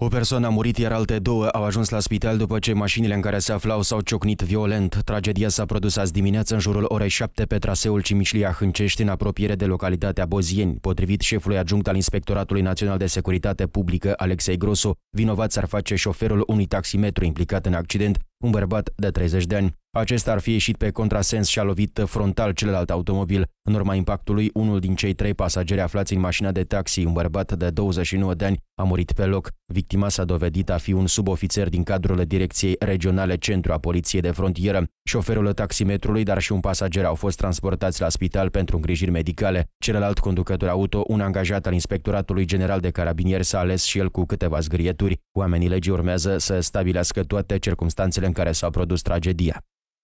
O persoană a murit, iar alte două au ajuns la spital după ce mașinile în care se aflau s-au ciocnit violent. Tragedia s-a produs azi dimineață în jurul orei 7 pe traseul Cimișlia-Hâncești, în apropiere de localitatea Bozieni. Potrivit șefului adjunct al Inspectoratului Național de Securitate Publică, Alexei Grosu, vinovat s-ar face șoferul unui taximetru implicat în accident, un bărbat de 30 de ani. Acesta ar fi ieșit pe contrasens și a lovit frontal celălalt automobil. În urma impactului, unul din cei trei pasageri aflați în mașina de taxi, un bărbat de 29 de ani, a murit pe loc. Victima s-a dovedit a fi un subofițer din cadrul Direcției Regionale Centru a Poliției de Frontieră. Șoferul taximetrului, dar și un pasager au fost transportați la spital pentru îngrijiri medicale. Celălalt conducător auto, un angajat al Inspectoratului General de Carabinieri, s-a ales și el cu câteva zgârieturi. Oamenii legii urmează să stabilească toate circumstanțele în care s-a produs tragedia.